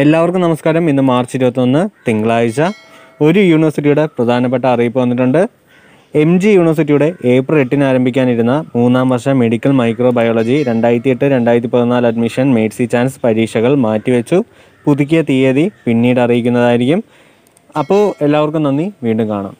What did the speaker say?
എല്ലാവർക്കും നമസ്കാരം ഇന്ന് മാർച്ച് ഇരുപത്തൊന്ന് തിങ്കളാഴ്ച ഒരു യൂണിവേഴ്സിറ്റിയുടെ പ്രധാനപ്പെട്ട അറിയിപ്പ് വന്നിട്ടുണ്ട് എം ജി യൂണിവേഴ്സിറ്റിയുടെ ഏപ്രിൽ എട്ടിന് ആരംഭിക്കാനിരുന്ന മൂന്നാം വർഷ മെഡിക്കൽ മൈക്രോ ബയോളജി രണ്ടായിരത്തി എട്ട് രണ്ടായിരത്തി പതിനാല് അഡ്മിഷൻ മേഴ്സി ചാൻസ് പരീക്ഷകൾ മാറ്റിവെച്ചു പുതുക്കിയ തീയതി പിന്നീട് അറിയിക്കുന്നതായിരിക്കും അപ്പോൾ എല്ലാവർക്കും നന്ദി വീണ്ടും കാണാം